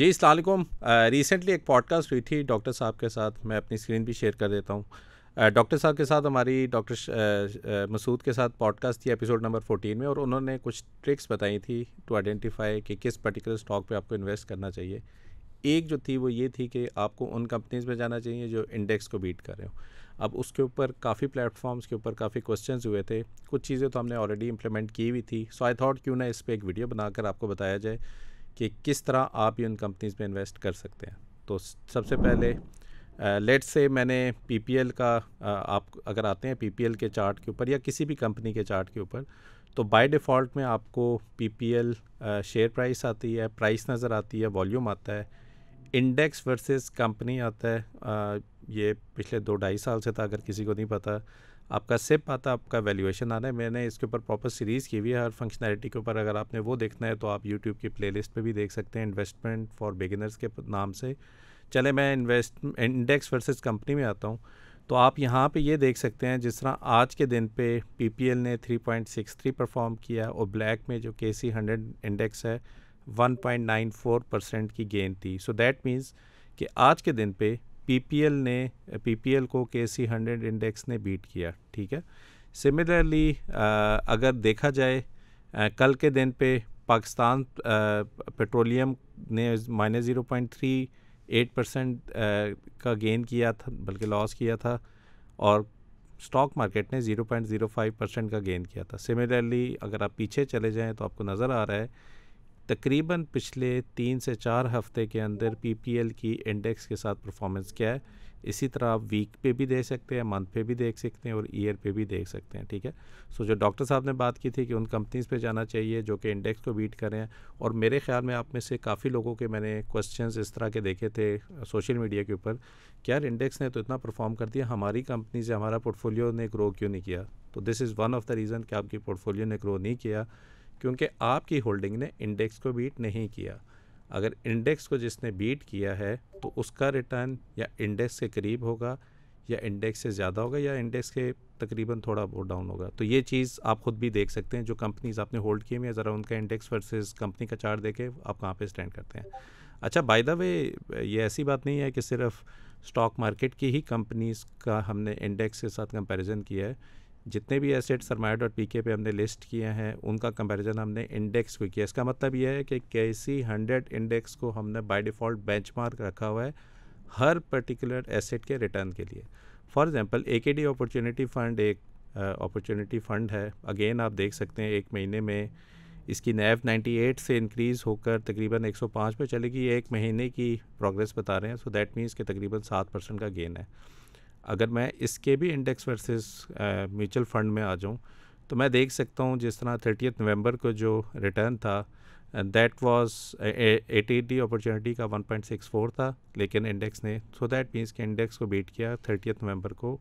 जी अलकुम recently एक podcast हुई थी डॉक्टर साहब के साथ मैं अपनी स्क्रीन भी शेयर कर देता हूँ डॉक्टर साहब के साथ हमारी डॉक्टर मसूद के साथ पॉडकास्ट थी एपिसोड नंबर 14 में और उन्होंने कुछ ट्रिक्स बताई थी टू आइडेंटिफाई कि किस पर्टिकुलर स्टॉक पे आपको इन्वेस्ट करना चाहिए एक जो थी वो ये थी कि आपको उन कंपनीज में जाना चाहिए जो इंडेक्स को बीट कर रहे हो अब उसके ऊपर काफ़ी प्लेटफॉर्म्स के ऊपर काफ़ी क्वेश्चन हुए थे कुछ चीज़ें तो हमने ऑलरेडी इम्प्लीमेंट की हुई थी सो आई थॉट क्यों ना इस पर एक वीडियो बनाकर आपको बताया जाए कि किस तरह आप ये उन कंपनीज़ में इन्वेस्ट कर सकते हैं तो सबसे पहले लेट्स से मैंने पीपीएल का आप अगर आते हैं पीपीएल के चार्ट के ऊपर या किसी भी कंपनी के चार्ट के ऊपर तो बाय डिफ़ॉल्ट में आपको पीपीएल शेयर प्राइस आती है प्राइस नज़र आती है वॉल्यूम आता है इंडेक्स वर्सेस कंपनी आता है आ, ये पिछले दो ढाई साल से था अगर किसी को नहीं पता आपका सिप आता आपका वैल्यूएशन आना है मैंने इसके ऊपर प्रॉपर सीरीज़ की हुई है हर फंक्शनैलिटी के ऊपर अगर आपने वो देखना है तो आप यूट्यूब की प्ले लिस्ट भी देख सकते हैं इन्वेस्टमेंट फॉर बिगिनर्स के नाम से चले मैं इन्वेस्ट इंडेक्स वर्सेज़ कंपनी में आता हूँ तो आप यहाँ पे ये देख सकते हैं जिस तरह आज के दिन पे पीपीएल ने 3.63 परफॉर्म किया और ब्लैक में जो के सी हंड्रेड इंडेक्स है 1.94 परसेंट की गेंद थी सो दैट मीन्स कि आज के दिन पे पीपीएल ने पीपीएल को के सी हंड्रेड इंडेक्स ने बीट किया ठीक है सिमिलरली अगर देखा जाए आ, कल के दिन पे पाकिस्तान पेट्रोलियम ने minus zero point three eight percent का गेन किया था बल्कि लॉस किया था और स्टॉक मार्केट ने zero zero point five percent का गेन किया था सिमिलरली अगर आप पीछे चले जाएं तो आपको नज़र आ रहा है तकरीबन पिछले तीन से चार हफ्ते के अंदर पीपीएल की इंडेक्स के साथ परफॉर्मेंस क्या है इसी तरह आप वीक पे भी देख सकते हैं मंथ पे भी देख सकते हैं और ईयर पे भी देख सकते हैं ठीक है सो so, जो डॉक्टर साहब ने बात की थी कि उन कंपनीज पे जाना चाहिए जो कि इंडेक्स को बीट करें और मेरे ख्याल में आप में से काफ़ी लोगों के मैंने क्वेश्चन इस तरह के देखे थे सोशल मीडिया के ऊपर कि यार इंडेक्स ने तो इतना परफॉर्म कर दिया हमारी कंपनी से हमारा पोर्टफोलियो ने ग्रो क्यों नहीं किया तो this is one of the reason कि आपकी पोर्टफोलियो ने ग्रो नहीं किया क्योंकि आपकी होल्डिंग ने इंडेक्स को बीट नहीं किया अगर इंडेक्स को जिसने बीट किया है तो उसका रिटर्न या इंडेक्स के करीब होगा या इंडेक्स से ज़्यादा होगा या इंडेक्स के तकरीबन थोड़ा बहुत डाउन होगा तो ये चीज़ आप खुद भी देख सकते हैं जो कंपनीज आपने होल्ड किए हुए हैं ज़रा उनका इंडेक्स वर्सेस कंपनी का चार्ट देखे आप कहाँ पे स्टैंड करते हैं अच्छा बाय द वे ये ऐसी बात नहीं है कि सिर्फ स्टॉक मार्केट की ही कंपनीज का हमने इंडेक्स के साथ कंपेरिज़न किया है जितने भी एसेट सरमाया डॉट पी के पे हमने लिस्ट किए हैं उनका कंपैरिजन हमने इंडेक्स को किया इसका मतलब यह है कि कैसी हंड्रेड इंडेक्स को हमने बाय डिफ़ॉल्ट बेंचमार्क रखा हुआ है हर पर्टिकुलर एसेट के रिटर्न के लिए for example A K D opportunity fund एक अपॉर्चुनिटी फ़ंड है अगेन आप देख सकते हैं एक महीने में इसकी नैव 98 से इंक्रीज़ होकर तकरीबन 105 पे चलेगी एक महीने की प्रोग्रेस बता रहे हैं सो दैट मीन्स के तकरीबन सात परसेंट का गेन है अगर मैं इसके भी इंडेक्स वर्सेस म्यूचुअल फ़ंड में आ जाऊँ तो मैं देख सकता हूँ जिस तरह थर्टियथ नवंबर को जो रिटर्न था that was A T D opportunity का 1.64 था लेकिन इंडेक्स ने सो दैट मीन्स के इंडेक्स को बीट किया थर्टियथ नवंबर को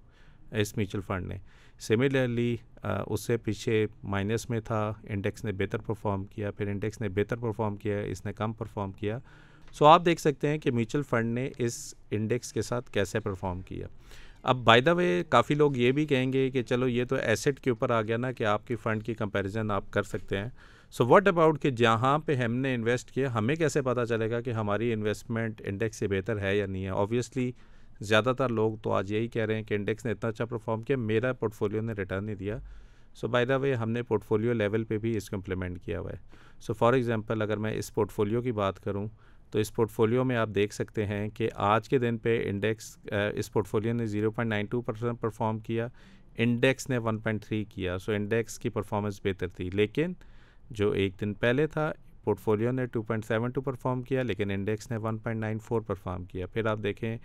इस म्यूचुअल फ़ंड ने सिमिलरली उससे पीछे माइनस में था इंडेक्स ने बेहतर परफॉर्म किया फिर इंडेक्स ने बेहतर परफॉर्म किया इसने कम परफॉर्म किया सो so, आप देख सकते हैं कि म्यूचुअल फ़ंड ने इस इंडेक्स के साथ कैसे परफॉर्म किया अब बाय द वे काफ़ी लोग ये भी कहेंगे कि चलो ये तो एसेट के ऊपर आ गया ना कि आपकी फ़ंड की कंपैरिजन आप कर सकते हैं सो व्हाट अबाउट कि जहाँ पे हमने इन्वेस्ट किया हमें कैसे पता चलेगा कि हमारी इन्वेस्टमेंट इंडेक्स से बेहतर है या नहीं है ऑब्वियसली ज़्यादातर लोग तो आज यही कह रहे हैं कि इंडेक्स ने इतना अच्छा परफॉर्म किया मेरा पोर्टफोलियो ने रिटर्न नहीं दिया सो बाय द वे हमने पोर्टफोलियो लेवल पे भी इसको इम्प्लीमेंट किया हुआ है सो फॉर एग्ज़ाम्पल अगर मैं इस पोर्टफोलियो की बात करूँ तो इस पोर्टफोलियो में आप देख सकते हैं कि आज के दिन पे इंडेक्स इस पोर्टफोलियो ने 0.92 परसेंट परफॉर्म किया इंडेक्स ने 1.3 किया सो इंडेक्स की परफॉर्मेंस बेहतर थी लेकिन जो एक दिन पहले था पोर्टफोलियो ने 2.72 परफॉर्म किया लेकिन इंडेक्स ने 1.94 परफॉर्म किया फिर आप देखें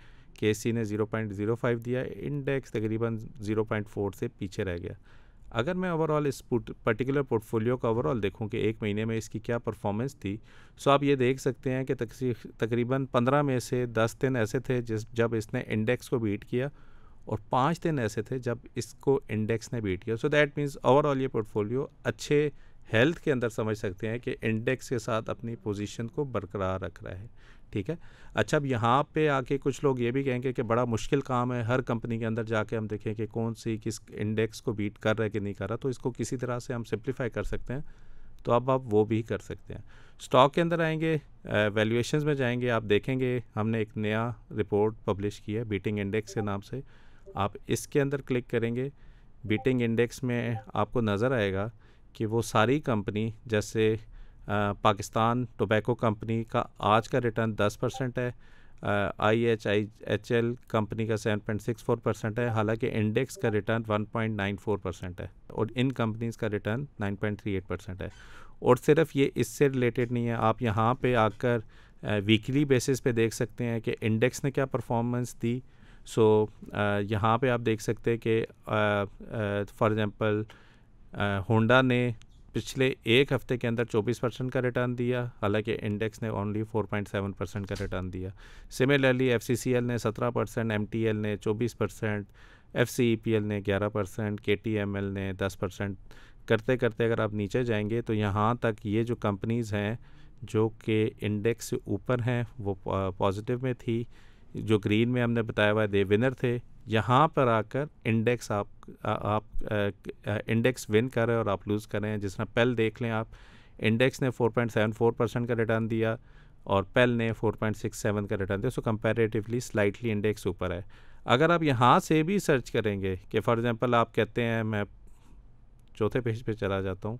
के ने 0.05 दिया इंडेक्स तकरीबन 0.4 से पीछे रह गया अगर मैं ओवरऑल इस पर्टिकुलर पोर्टफोलियो का ओवरऑल देखूं कि एक महीने में इसकी क्या परफॉर्मेंस थी सो आप ये देख सकते हैं कि तकरीबन पंद्रह में से दस दिन ऐसे थे जिस जब इसने इंडेक्स को बीट किया और पाँच दिन ऐसे थे जब इसको इंडेक्स ने बीट किया सो दैट मीन्स ओवरऑल ये पोर्टफोलियो अच्छे हेल्थ के अंदर समझ सकते हैं कि इंडेक्स के साथ अपनी पोजीशन को बरकरार रख रहा है ठीक है अच्छा अब यहाँ पे आके कुछ लोग ये भी कहेंगे कि बड़ा मुश्किल काम है हर कंपनी के अंदर जाके हम देखें कि कौन सी किस इंडेक्स को बीट कर रहा है कि नहीं कर रहा तो इसको किसी तरह से हम सिंप्लीफाई कर सकते हैं तो अब आप वो भी कर सकते हैं स्टॉक के अंदर आएंगे वैल्यूशन में जाएंगे आप देखेंगे हमने एक नया रिपोर्ट पब्लिश किया है बीटिंग इंडेक्स के नाम से आप इसके अंदर क्लिक करेंगे बीटिंग इंडेक्स में आपको नज़र आएगा कि वो सारी कंपनी जैसे पाकिस्तान टोबैको कंपनी का आज का रिटर्न 10 परसेंट है I H I H L company का 7.64 परसेंट है हालांकि इंडेक्स का रिटर्न 1.94 परसेंट है और इन कंपनीज का रिटर्न 9.38 परसेंट है और सिर्फ ये इससे रिलेटेड नहीं है आप यहाँ पे आकर वीकली बेसिस पे देख सकते हैं कि इंडेक्स ने क्या परफॉर्मेंस दी सो so, यहाँ पे आप देख सकते हैं कि फॉर एग्ज़ाम्पल होंडा ने पिछले एक हफ्ते के अंदर 24 परसेंट का रिटर्न दिया हालांकि इंडेक्स ने ओनली 4.7 परसेंट का रिटर्न दिया सिमिलरली एफ ने 17 परसेंट एम e ने 24 परसेंट एफ ने 11 परसेंट के ने 10 परसेंट करते करते अगर आप नीचे जाएंगे तो यहाँ तक ये जो कंपनीज़ हैं जो कि इंडेक्स से ऊपर हैं वो पॉजिटिव में थी जो ग्रीन में हमने बताया हुआ है दे विनर थे यहाँ पर आकर इंडेक्स आप आ, आप आ, इंडेक्स विन कर रहे हैं और आप लूज़ कर रहे हैं जिस तरह पेल देख लें आप इंडेक्स ने 4.74 परसेंट का रिटर्न दिया और पेल ने 4.67 का रिटर्न दिया सो कंपेरेटिवली स्लाइटली इंडेक्स ऊपर है अगर आप यहाँ से भी सर्च करेंगे कि फॉर एग्ज़ाम्पल आप कहते हैं मैं चौथे पेज पे चला जाता हूँ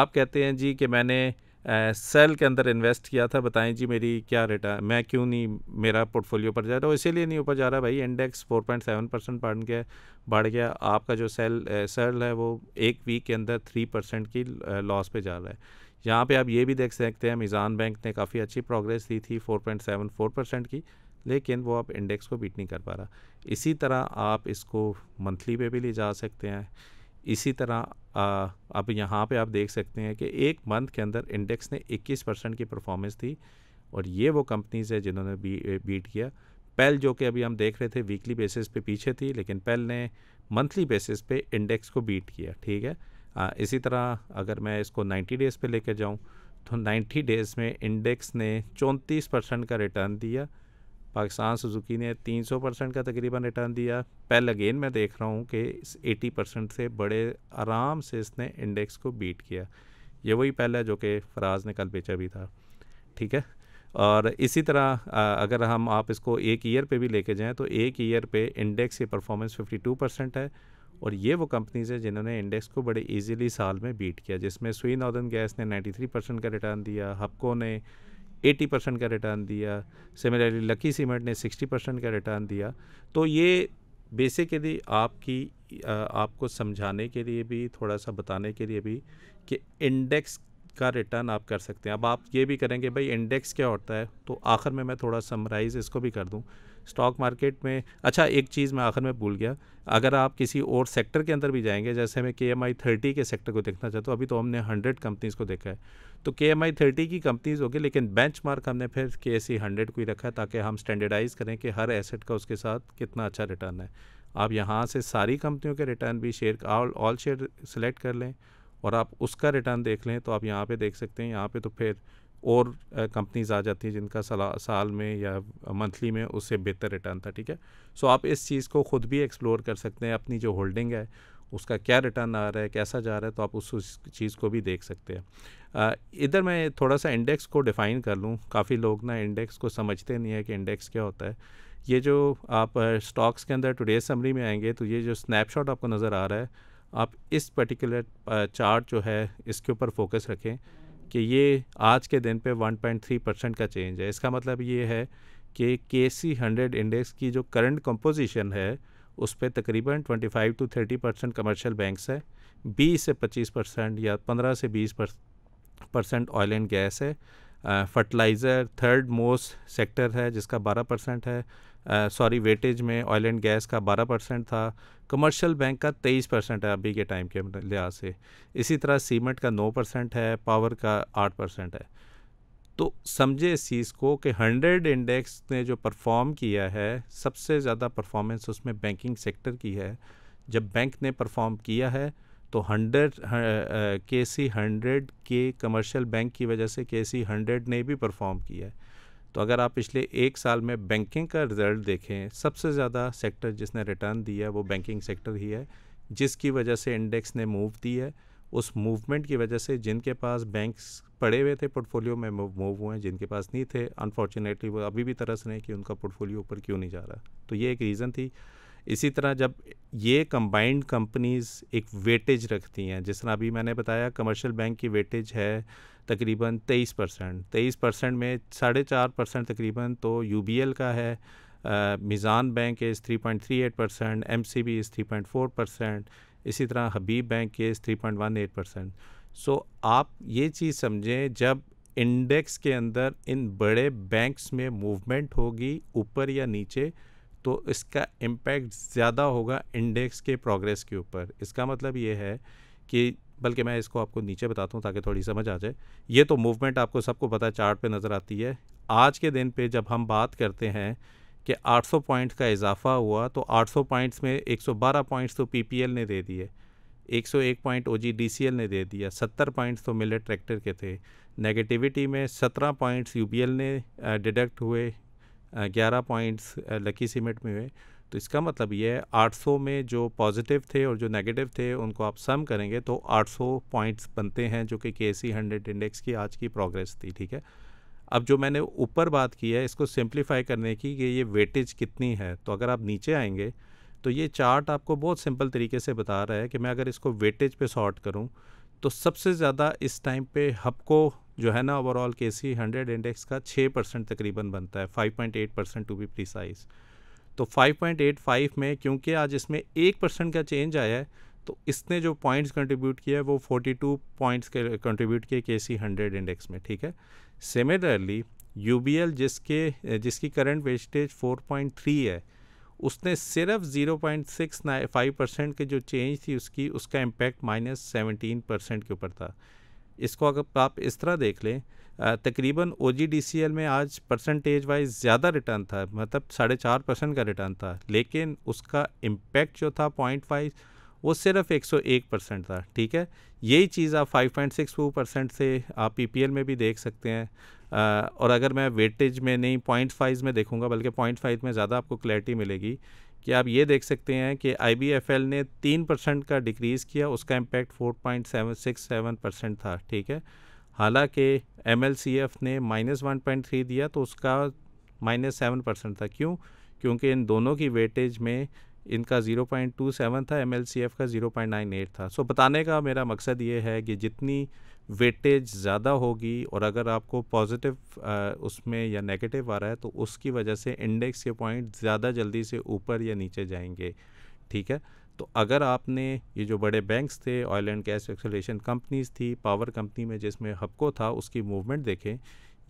आप कहते हैं जी कि मैंने सेल के अंदर इन्वेस्ट किया था बताएं जी मेरी क्या है मैं क्यों नहीं मेरा पोर्टफोलियो पर जा रहा हूँ इसीलिए नहीं ऊपर जा रहा भाई इंडेक्स 4.7 परसेंट बढ़ गया बढ़ गया आपका जो सेल सेल है वो एक वीक के अंदर 3 परसेंट की लॉस पे जा रहा है यहाँ पे आप ये भी देख सकते हैं मिज़ान बैंक ने काफ़ी अच्छी प्रोग्रेस दी थी फोर परसेंट की लेकिन वो आप इंडेक्स को बीट नहीं कर पा रहा इसी तरह आप इसको मंथली पे भी ले जा सकते हैं इसी तरह अब यहाँ पे आप देख सकते हैं कि एक मंथ के अंदर इंडेक्स ने 21 परसेंट की परफॉर्मेंस थी और ये वो कंपनीज़ है जिन्होंने बी, बीट किया पेल जो कि अभी हम देख रहे थे वीकली बेसिस पे पीछे थी लेकिन पेल ने मंथली बेसिस पे इंडेक्स को बीट किया ठीक है आ, इसी तरह अगर मैं इसको 90 डेज़ पे लेकर जाऊँ तो 90 डेज़ में इंडेक्स ने चौंतीस परसेंट का रिटर्न दिया पाकिस्तान सुजुकी ने 300 परसेंट का तकरीबन रिटर्न दिया पहले अगेन मैं देख रहा हूँ कि 80 परसेंट से बड़े आराम से इसने इंडेक्स को बीट किया ये वही पहला है जो कि फराज ने कल बेचा भी था ठीक है और इसी तरह अगर हम आप इसको एक ईयर पे भी लेके जाएं तो एक ईयर पे इंडेक्स की परफॉर्मेंस 52 परसेंट है और ये वो कंपनीज हैं जिन्होंने इंडेक्स को बड़े इजीली साल में बीट किया जिसमें सुई नॉर्दन गैस ने 93 परसेंट का रिटर्न दिया हपको ने एटी परसेंट का रिटर्न दिया सिमिलरली लकी सीमेंट ने सिक्सटी परसेंट का रिटर्न दिया तो ये बेसिकली आपकी आपको समझाने के लिए भी थोड़ा सा बताने के लिए भी कि इंडेक्स का रिटर्न आप कर सकते हैं अब आप ये भी करेंगे भाई इंडेक्स क्या होता है तो आखिर में मैं थोड़ा समराइज़ इसको भी कर दूँ स्टॉक मार्केट में अच्छा एक चीज़ मैं आखिर में भूल गया अगर आप किसी और सेक्टर के अंदर भी जाएंगे जैसे मैं के एम आई थर्टी के सेक्टर को देखना चाहता हूँ अभी तो हमने हंड्रेड कंपनीज़ को देखा है तो के एम आई थर्टी की कंपनीज होगी लेकिन बेंच मार्क हमने फिर के ए सी हंड्रेड को ही रखा है ताकि हम स्टैंडर्डाइज करें कि हर एसेट का उसके साथ कितना अच्छा रिटर्न है आप यहाँ से सारी कंपनियों के रिटर्न भी share all all share select कर लें और आप उसका रिटर्न देख लें तो आप यहाँ पे देख सकते हैं यहाँ पे तो फिर और कंपनीज आ जाती हैं जिनका साल में या मंथली में उससे बेहतर रिटर्न था ठीक है सो आप इस चीज़ को ख़ुद भी एक्सप्लोर कर सकते हैं अपनी जो होल्डिंग है उसका क्या रिटर्न आ रहा है कैसा जा रहा है तो आप उस, चीज़ को भी देख सकते हैं इधर मैं थोड़ा सा इंडेक्स को डिफ़ाइन कर लूँ काफ़ी लोग ना इंडेक्स को समझते नहीं है कि इंडेक्स क्या होता है ये जो आप स्टॉक्स के अंदर टुडे समरी में आएंगे तो ये जो स्नैपशॉट आपको नज़र आ रहा है आप इस पर्टिकुलर चार्ट जो है इसके ऊपर फोकस रखें कि ये आज के दिन पे 1.3 परसेंट का चेंज है इसका मतलब ये है कि के सी हंड्रेड इंडेक्स की जो करंट कंपोजिशन है उस पर तकरीबन 25 two thirty percent commercial banks है 20 से 25 परसेंट या 15 से 20 परसेंट ऑयल एंड गैस है फर्टिलाइज़र थर्ड मोस्ट सेक्टर है जिसका 12 परसेंट है सॉरी वेटेज में ऑयल एंड गैस का 12 परसेंट था कमर्शियल बैंक का 23 परसेंट है अभी के टाइम के लिहाज से इसी तरह सीमेंट का 9 परसेंट है पावर का 8 परसेंट है तो समझे इस चीज़ को कि हंड्रेड इंडेक्स ने जो परफॉर्म किया है सबसे ज़्यादा परफॉर्मेंस उसमें बैंकिंग सेक्टर की है जब बैंक ने परफॉर्म किया है तो हंड्रेड के सी हंड्रेड के कमर्शियल बैंक की वजह से के सी हंड्रेड ने भी परफॉर्म किया है तो अगर आप पिछले एक साल में बैंकिंग का रिज़ल्ट देखें सबसे ज़्यादा सेक्टर जिसने रिटर्न दिया है वो बैंकिंग सेक्टर ही है जिसकी वजह से इंडेक्स ने मूव दी है उस मूवमेंट की वजह से जिनके पास बैंक्स पड़े हुए थे पोर्टफोलियो में मूव हुए हैं जिनके पास नहीं थे अनफॉर्चुनेटली वो अभी भी तरस रहे हैं कि उनका पोर्टफोलियो ऊपर क्यों नहीं जा रहा तो ये एक रीज़न थी इसी तरह जब ये कंबाइंड कंपनीज़ एक वेटेज रखती हैं जिस तरह अभी मैंने बताया कमर्शियल बैंक की वेटेज है तकरीबन 23 परसेंट तेईस परसेंट में साढ़े चार परसेंट तकरीबन तो यू का है Meezan bank is three point three eight percent M C B is three point four percent इसी तरह हबीब बैंक केस three point one eight percent so आप ये चीज़ समझें जब इंडेक्स के अंदर इन बड़े बैंक्स में मूवमेंट होगी ऊपर या नीचे तो इसका इम्पैक्ट ज़्यादा होगा इंडेक्स के प्रोग्रेस के ऊपर इसका मतलब ये है कि बल्कि मैं इसको आपको नीचे बताता हूँ ताकि थोड़ी समझ आ जाए ये तो मूवमेंट आपको सबको पता है चार्ट पे नज़र आती है आज के दिन पे जब हम बात करते हैं कि 800 पॉइंट का इजाफा हुआ तो 800 पॉइंट्स में 112 पॉइंट्स तो पीपीएल ने दे दिए 101 पॉइंट ओ ने दे दिया 70 पॉइंट्स तो मिले ट्रैक्टर के थे नेगेटिविटी में 17 पॉइंट्स यू ने डिडक्ट हुए 11 पॉइंट्स लकी सीमेंट में हुए तो इसका मतलब ये है 800 में जो पॉजिटिव थे और जो नेगेटिव थे उनको आप सम करेंगे तो 800 पॉइंट्स बनते हैं जो कि के सी e हंड्रेड इंडेक्स की आज की प्रोग्रेस थी ठीक है अब जो मैंने ऊपर बात की है इसको सिंप्लीफाई करने की कि ये वेटेज कितनी है तो अगर आप नीचे आएंगे तो ये चार्ट आपको बहुत सिंपल तरीके से बता रहा है कि मैं अगर इसको वेटेज पे सॉर्ट करूँ तो सबसे ज़्यादा इस टाइम पे हब को जो है ना ओवरऑल के सी हंड्रेड इंडेक्स का छः परसेंट तकरीबन बनता है five point eight percent to be precise तो फाइव पॉइंट एट फाइव में क्योंकि आज इसमें एक परसेंट का चेंज आया है तो इसने जो पॉइंट्स कंट्रीब्यूट किया है वो फोर्टी टू पॉइंट्स के कंट्रीब्यूट किए के सी हंड्रेड इंडेक्स में ठीक है सिमिलरली यू बी एल जिसके जिसकी current wastage four point three है उसने सिर्फ zero point six five percent की जो चेंज थी उसकी उसका इम्पैक्ट माइनस सेवनटीन परसेंट के ऊपर था इसको अगर आप इस तरह देख लें तकरीबन ओ में आज परसेंटेज वाइज ज़्यादा रिटर्न था मतलब साढ़े चार परसेंट का रिटर्न था लेकिन उसका इम्पैक्ट जो था पॉइंट फाइव वो सिर्फ 101 परसेंट था ठीक है यही चीज़ आप 5.62 परसेंट से आप पी में भी देख सकते हैं आ, और अगर मैं वेटेज में नहीं पॉइंट फाइव में देखूंगा बल्कि पॉइंट फाइव में ज़्यादा आपको क्लैरिटी मिलेगी कि आप ये देख सकते हैं कि आई ने तीन परसेंट का डिक्रीज़ किया उसका impact four point seven six seven percent था ठीक है हालांकि एम ने माइनस वन पॉइंट थ्री दिया तो उसका माइनस सेवन परसेंट था क्यों क्योंकि इन दोनों की वेटेज में इनका 0.27 था एम का 0.98 था सो so, बताने का मेरा मकसद ये है कि जितनी वेटेज ज़्यादा होगी और अगर आपको पॉजिटिव उसमें या नेगेटिव आ रहा है तो उसकी वजह से इंडेक्स के पॉइंट ज़्यादा जल्दी से ऊपर या नीचे जाएंगे ठीक है तो अगर आपने ये जो बड़े बैंक्स थे oil and gas exploration companies थी पावर कंपनी में जिसमें हबको था उसकी मूवमेंट देखें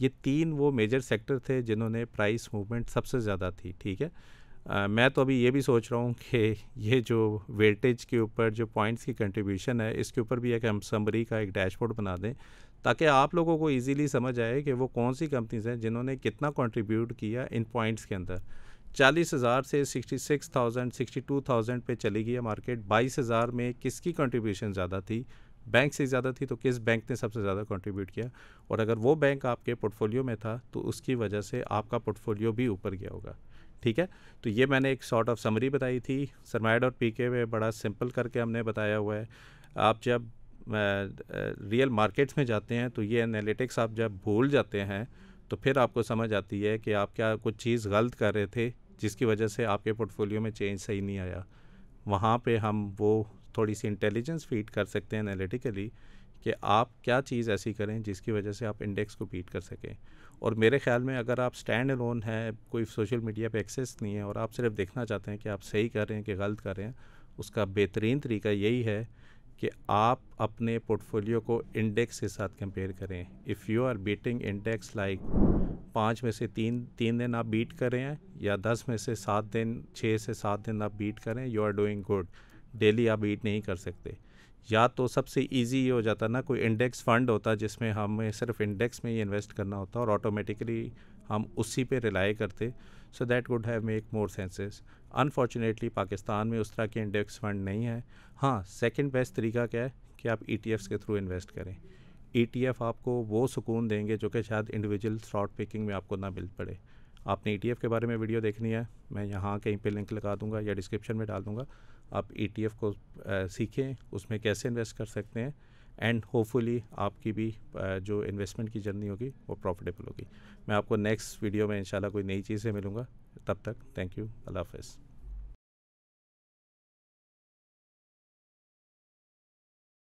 ये तीन वो मेजर सेक्टर थे जिन्होंने प्राइस मूवमेंट सबसे ज़्यादा थी ठीक है आ, मैं तो अभी ये भी सोच रहा हूँ कि ये जो वेटेज के ऊपर जो पॉइंट्स की कंट्रीब्यूशन है इसके ऊपर भी एक हम समरी का एक डैशबोर्ड बना दें ताकि आप लोगों को इजीली समझ आए कि वो कौन सी कंपनीज हैं जिन्होंने कितना कंट्रीब्यूट किया इन पॉइंट्स के अंदर चालीस हज़ार से sixty six thousand sixty two thousand पर चली गई मार्केट बाईस हज़ार में किसकी कंट्रीब्यूशन ज़्यादा थी बैंक से ज़्यादा थी तो किस बैंक ने सबसे ज़्यादा कंट्रीब्यूट किया और अगर वो बैंक आपके पोर्टफोलियो में था तो उसकी वजह से आपका पोर्टफोलियो भी ऊपर गया होगा ठीक है तो ये मैंने एक सॉर्ट ऑफ समरी बताई थी सरमाइड और पीके में बड़ा सिंपल करके हमने बताया हुआ है आप जब रियल uh, मार्केट्स uh, में जाते हैं तो ये एनालिटिक्स आप जब भूल जाते हैं तो फिर आपको समझ आती है कि आप क्या कुछ चीज़ गलत कर रहे थे जिसकी वजह से आपके पोर्टफोलियो में चेंज सही नहीं आया वहाँ पे हम वो थोड़ी सी इंटेलिजेंस फीड कर सकते हैं एनालिटिकली कि आप क्या चीज़ ऐसी करें जिसकी वजह से आप इंडेक्स को बीट कर सकें और मेरे ख्याल में अगर आप स्टैंड लोन है कोई सोशल मीडिया पे एक्सेस नहीं है और आप सिर्फ देखना चाहते हैं कि आप सही कर रहे हैं कि गलत कर रहे हैं उसका बेहतरीन तरीका यही है कि आप अपने पोर्टफोलियो को इंडेक्स के साथ कंपेयर करें if you are beating index like पाँच में से तीन तीन दिन आप बीट कर रहे हैं या दस में से सात दिन छः से सात दिन आप बीट करें you are doing good daily आप बीट नहीं कर सकते या तो सबसे इजी ये हो जाता ना कोई इंडेक्स फंड होता जिसमें हमें सिर्फ इंडेक्स में ही इन्वेस्ट करना होता और ऑटोमेटिकली हम उसी पे रिलाई करते so that would have make more senses unfortunately Pakistan में उस तरह के इंडेक्स फंड नहीं है हाँ सेकेंड बेस्ट तरीका क्या है कि आप ई e के थ्रू इन्वेस्ट करें ई e आपको वो सुकून देंगे जो कि शायद इंडिविजुअल स्लॉट पिकिंग में आपको ना मिल पड़े आपने ई e के बारे में वीडियो देखनी है मैं यहाँ कहीं पे लिंक लगा दूँगा या डिस्क्रिप्शन में डाल दूँगा आप ई e को सीखें उसमें कैसे इन्वेस्ट कर सकते हैं एंड होपफुली आपकी भी जो इन्वेस्टमेंट की जर्नी होगी वो प्रॉफिटेबल होगी मैं आपको नेक्स्ट वीडियो में इंशाल्लाह कोई नई चीज़ें मिलूँगा तब तक थैंक यू अल्लाह हाफ़